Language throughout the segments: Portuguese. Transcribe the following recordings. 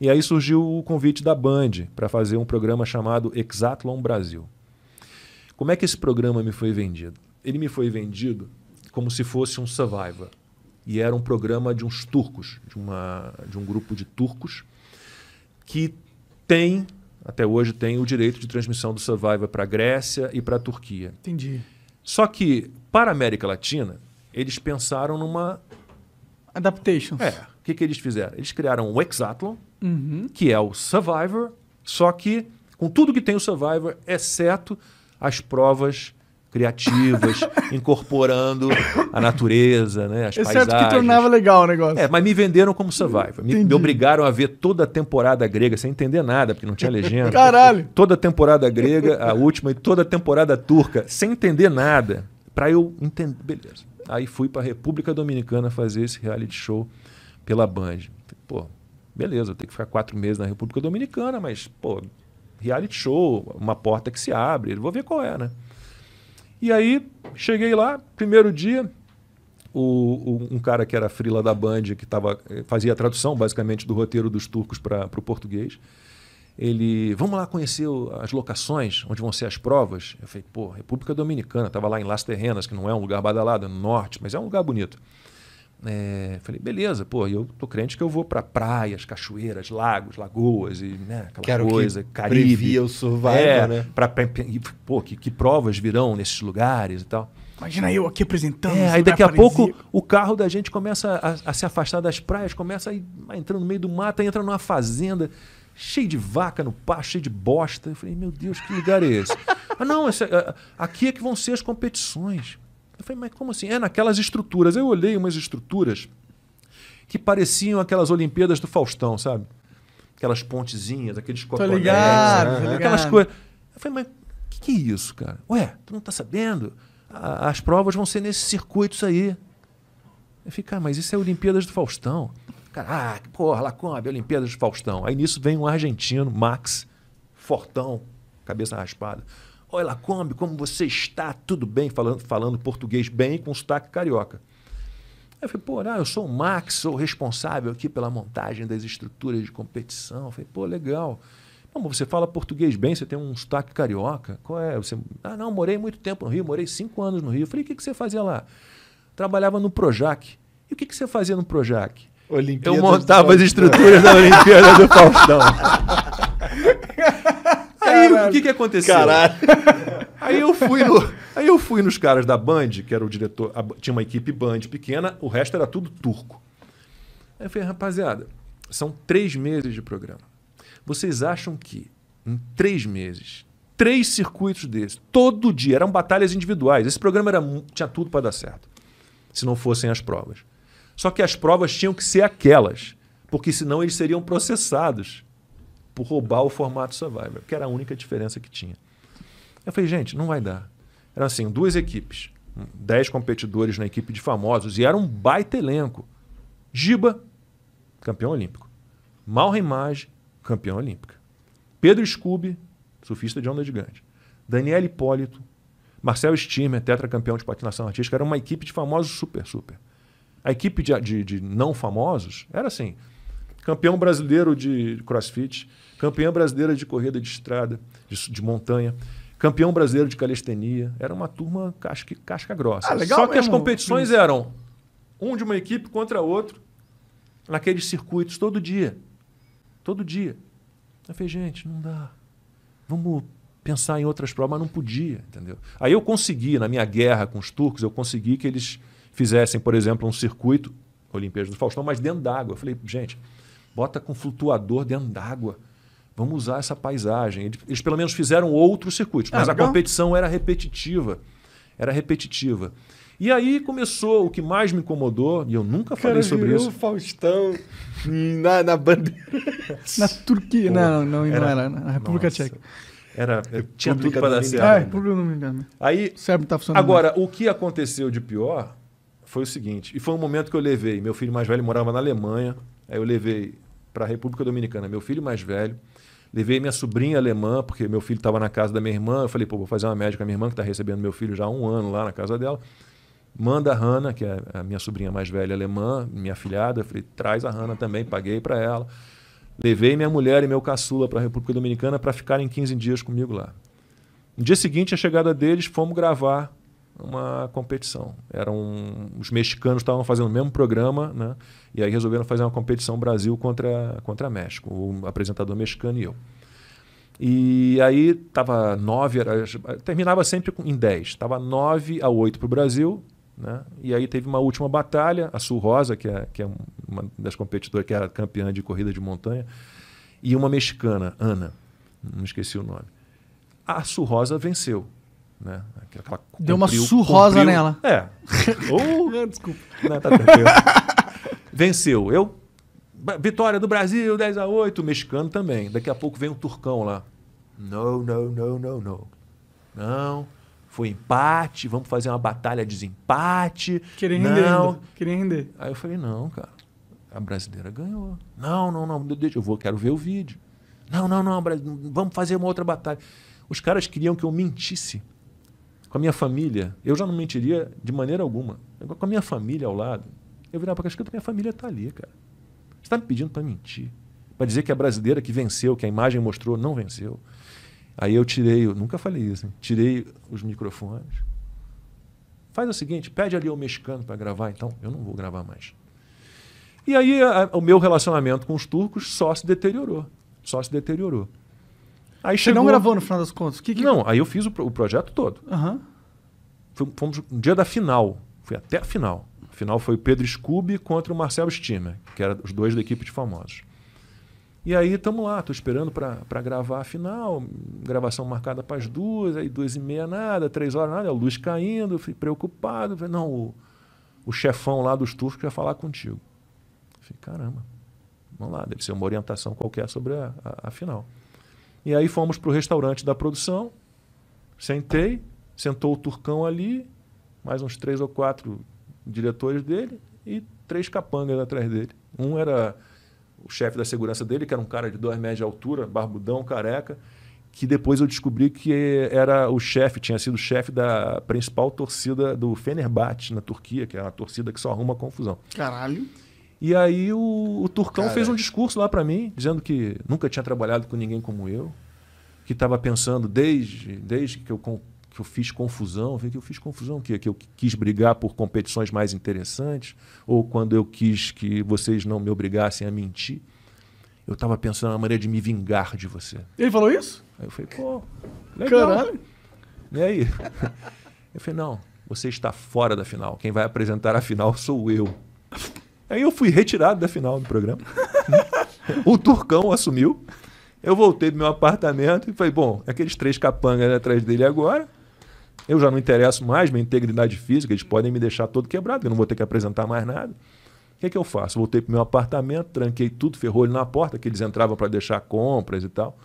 E aí surgiu o convite da Band para fazer um programa chamado Exatlon Brasil. Como é que esse programa me foi vendido? Ele me foi vendido como se fosse um Survivor. E era um programa de uns turcos, de, uma, de um grupo de turcos, que tem, até hoje tem, o direito de transmissão do Survivor para a Grécia e para a Turquia. Entendi. Só que, para a América Latina, eles pensaram numa. adaptation. É. O que, que eles fizeram? Eles criaram o Exatlon uhum. que é o Survivor, só que com tudo que tem o Survivor, exceto as provas criativas, incorporando a natureza, né? as Exceto paisagens. que tornava legal o negócio. É, mas me venderam como Survivor. Me, me, obrigaram a ver toda a temporada grega, sem entender nada, porque não tinha legenda. Caralho! Toda a temporada grega, a última, e toda a temporada turca, sem entender nada, para eu entender. Beleza. Aí fui para a República Dominicana fazer esse reality show pela Band. Pô, beleza, eu tenho que ficar quatro meses na República Dominicana, mas, pô, reality show, uma porta que se abre, vou ver qual é, né? E aí, cheguei lá, primeiro dia, o, o um cara que era frila da Band, que tava, eh, fazia a tradução, basicamente, do roteiro dos turcos para o português, ele, vamos lá conhecer as locações, onde vão ser as provas. Eu falei, pô, República Dominicana, estava lá em Las Terrenas, que não é um lugar badalado, é no norte, mas é um lugar bonito. É, falei, beleza, pô, eu tô crente que eu vou para praias, cachoeiras, lagos, lagoas e né, aquela Quero coisa, que Caribe. Previa o survival, é, né? Pra, pra, pô, que, que provas virão nesses lugares e tal. Imagina eu aqui apresentando. É, aí daqui a pouco o carro da gente começa a, a, se afastar das praias, começa a, ir, a entrar no meio do mato, entra numa fazenda cheio de vaca no pasto, cheio de bosta. Eu falei, meu Deus, que lugar é esse? ah, não, esse é, aqui é que vão ser as competições. Eu falei, mas como assim? É naquelas estruturas. Eu olhei umas estruturas que pareciam aquelas Olimpíadas do Faustão, sabe? Aquelas pontezinhas, aqueles cotonetes, ligado, né? aquelas coisas. Eu falei, mas o que, que é isso, cara? Ué, tu não tá sabendo? as provas vão ser nesses circuitos aí. Eu falei, cara, mas isso é Olimpíadas do Faustão. Caraca, porra, Lacombe, Olimpíadas do Faustão. Aí nisso vem um argentino, Max, fortão, cabeça raspada. Oi, Lacombe, como você está? Tudo bem? Falando, falando português bem com sotaque carioca. Eu falei, pô, não, eu sou o Max, sou responsável aqui pela montagem das estruturas de competição. Eu falei, pô, legal. Não, você fala português bem, você tem um sotaque carioca. Qual é? Você... Ah, não, morei muito tempo no Rio, morei cinco anos no Rio. Eu falei, o que, você fazia lá? Trabalhava no Projac. E o que, você fazia no Projac? Olimpíada eu montava as estruturas da Olimpíada do Faustão. Aí o que, que aconteceu? Caralho. Aí eu fui no, aí eu fui nos caras da Band, que era o diretor, a, tinha uma equipe Band pequena, o resto era tudo turco. Aí eu falei, rapaziada, são três meses de programa. Vocês acham que em três meses, três circuitos desses, todo dia, eram batalhas individuais. Esse programa era, tinha tudo para dar certo, se não fossem as provas. Só que as provas tinham que ser aquelas, porque senão eles seriam processados por roubar o formato Survivor, que era a única diferença que tinha. Eu falei, gente, não vai dar. era assim, duas equipes, dez competidores na equipe de famosos, e era um baita elenco. Giba, campeão olímpico. Mal campeão olímpica. Pedro scubi surfista de onda gigante. Daniel Hipólito, Marcel Stimmer, tetracampeão de patinação artística. Era uma equipe de famosos super, super. A equipe de, de, de não famosos era assim, campeão brasileiro de crossfit, campeã brasileira de corrida de estrada, de, de montanha, campeão brasileiro de calistenia. Era uma turma casca, casca grossa. Ah, legal Só que as competições Sim. eram um de uma equipe contra outro, naqueles circuitos, todo dia. Todo dia. Eu falei, gente, não dá. Vamos pensar em outras provas, mas não podia, entendeu? Aí eu consegui, na minha guerra com os turcos, eu consegui que eles fizessem, por exemplo, um circuito, Olimpíadas do Faustão, mas dentro d'água. Eu falei, gente, bota com flutuador dentro d'água. Vamos usar essa paisagem. Eles pelo menos fizeram outros circuitos, mas ah, a competição era repetitiva. Era repetitiva. E aí começou o que mais me incomodou, e eu nunca falei Cara, sobre isso. O Faustão na, na bandeira. na Turquia, Pô, não, não, não era, na República nossa. Tcheca. Era, tinha tudo para dar certo. Ah, não Dominicana. Aí, o cérebro tá funcionando agora, mais. o que aconteceu de pior foi o seguinte, e foi um momento que eu levei, meu filho mais velho morava na Alemanha, aí eu levei para a República Dominicana. Meu filho mais velho, levei minha sobrinha alemã, porque meu filho estava na casa da minha irmã. Eu falei, pô, vou fazer uma médica. Minha irmã que está recebendo meu filho já há um ano lá na casa dela. Manda a Hanna, que é a minha sobrinha mais velha alemã, minha filhada. Eu falei, traz a Hanna também, paguei para ela. Levei minha mulher e meu caçula para a República Dominicana para ficarem 15 dias comigo lá. No dia seguinte, a chegada deles, fomos gravar uma competição. Eram os mexicanos estavam fazendo o mesmo programa, né? E aí resolveram fazer uma competição Brasil contra contra México, o apresentador mexicano e eu. E aí tava nove, era, terminava sempre em dez. Tava nove a oito para o Brasil, né? E aí teve uma última batalha, a Sul Rosa, que é, que é uma das competidoras que era campeã de corrida de montanha, e uma mexicana, Ana, não esqueci o nome. A Sul Rosa venceu. Né? Aquela, Deu uma surrosa cumpriu. nela. É. desculpa. Não, tá Venceu. Eu. Vitória do Brasil, 10 a 8 o mexicano também. Daqui a pouco vem um turcão lá. Não, não, não, não, não. Não. Foi empate, vamos fazer uma batalha de desempate. Queria render. Não. Queria render. Aí eu falei, não, cara. A brasileira ganhou. Não, não, não. Deixa, eu vou, quero ver o vídeo. Não, não, não. Vamos fazer uma outra batalha. Os caras queriam que eu mentisse com a minha família, eu já não mentiria de maneira alguma. Com a minha família ao lado, eu virava para a minha família está ali, cara. Você está me pedindo para mentir. Para dizer que a é brasileira que venceu, que a imagem mostrou, não venceu. Aí eu tirei, eu nunca falei isso, hein? tirei os microfones. Faz o seguinte, pede ali ao mexicano para gravar, então eu não vou gravar mais. E aí a, o meu relacionamento com os turcos só se deteriorou. Só se deteriorou. Aí chegou... Você não gravou no final das contas? Que que... Não, aí eu fiz o, o projeto todo. Uhum. Fomos no dia da final. Fui até a final. A final foi o Pedro Scooby contra o Marcelo Stimmer, que eram os dois da equipe de famosos. E aí estamos lá, estou esperando para gravar a final, gravação marcada para as duas, aí duas e meia nada, três horas nada, a luz caindo, fui preocupado. Falei, não, o, o chefão lá dos turcos quer falar contigo. Falei, caramba, vamos lá, deve ser uma orientação qualquer sobre a, a, a final. E aí fomos para o restaurante da produção, sentei, sentou o Turcão ali, mais uns três ou quatro diretores dele e três capangas atrás dele. Um era o chefe da segurança dele, que era um cara de dois metros de altura, barbudão, careca, que depois eu descobri que era o chefe, tinha sido chefe da principal torcida do Fenerbahçe na Turquia, que é uma torcida que só arruma confusão. Caralho. E aí o, o Turcão Cara. fez um discurso lá para mim, dizendo que nunca tinha trabalhado com ninguém como eu, que estava pensando desde, desde que eu que eu fiz confusão, que eu fiz confusão, que, que eu quis brigar por competições mais interessantes, ou quando eu quis que vocês não me obrigassem a mentir. Eu estava pensando na maneira de me vingar de você. Ele falou isso? Aí eu falei, pô, legal. Caralho. E aí? Eu falei, não, você está fora da final. Quem vai apresentar a final sou eu. Aí eu fui retirado da final do programa. o Turcão assumiu. Eu voltei do meu apartamento e falei, bom, aqueles três capangas atrás dele agora. Eu já não interesso mais, minha integridade física, eles podem me deixar todo quebrado, eu não vou ter que apresentar mais nada. O que, é que eu faço? Voltei para o meu apartamento, tranquei tudo, ferrou ele na porta, que eles entravam para deixar compras e tal.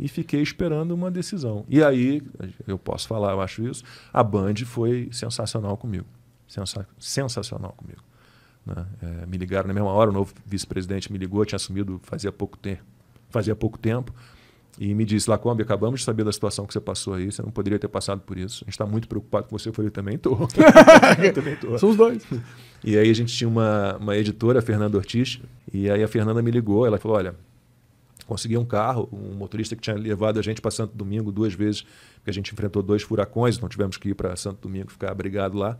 E fiquei esperando uma decisão. E aí, eu posso falar, eu acho isso, a Band foi sensacional comigo. Sensa sensacional comigo. Né? É, me ligaram na mesma hora, o novo vice-presidente me ligou, tinha assumido fazia pouco, te fazia pouco tempo, e me disse, Lacombe, acabamos de saber da situação que você passou aí, você não poderia ter passado por isso. A gente está muito preocupado com você. Eu falei, também estou. também estou. São os dois. E aí a gente tinha uma, uma editora, a Fernanda Ortiz, e aí a Fernanda me ligou, ela falou, olha, consegui um carro, um motorista que tinha levado a gente para Santo Domingo duas vezes, porque a gente enfrentou dois furacões, então tivemos que ir para Santo Domingo ficar abrigado lá.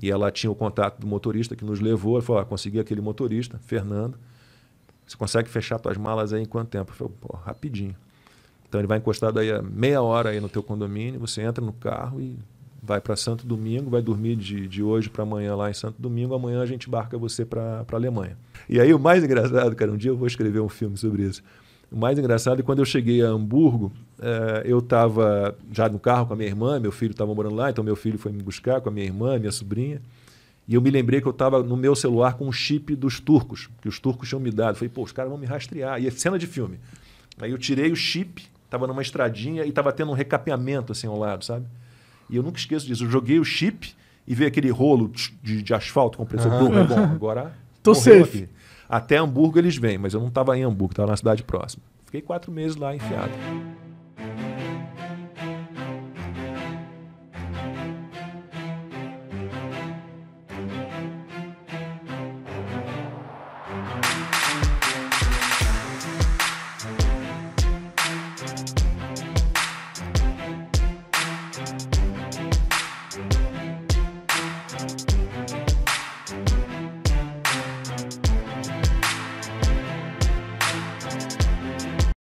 E ela tinha o contato do motorista que nos levou. Ela falou: ah, consegui aquele motorista, Fernando. Você consegue fechar suas malas aí em quanto tempo? Eu falei, rapidinho. Então ele vai encostar daí a meia hora aí no teu condomínio, você entra no carro e vai para Santo Domingo, vai dormir de, de hoje para amanhã lá em Santo Domingo, amanhã a gente embarca você para a Alemanha. E aí o mais engraçado, cara, um dia eu vou escrever um filme sobre isso. O mais engraçado é quando eu cheguei a Hamburgo, eh, eu estava já no carro com a minha irmã, meu filho estava morando lá, então meu filho foi me buscar com a minha irmã, minha sobrinha. E eu me lembrei que eu estava no meu celular com um chip dos turcos, que os turcos tinham me dado. Falei, pô, os caras vão me rastrear. E é cena de filme. Aí eu tirei o chip, estava numa estradinha e estava tendo um recapeamento assim ao lado, sabe? E eu nunca esqueço disso. Eu joguei o chip e veio aquele rolo de, de asfalto, compressor, uhum. bom, agora Tô safe. Até Hamburgo eles vêm, mas eu não estava em Hamburgo, estava na cidade próxima. Fiquei quatro meses lá enfiado.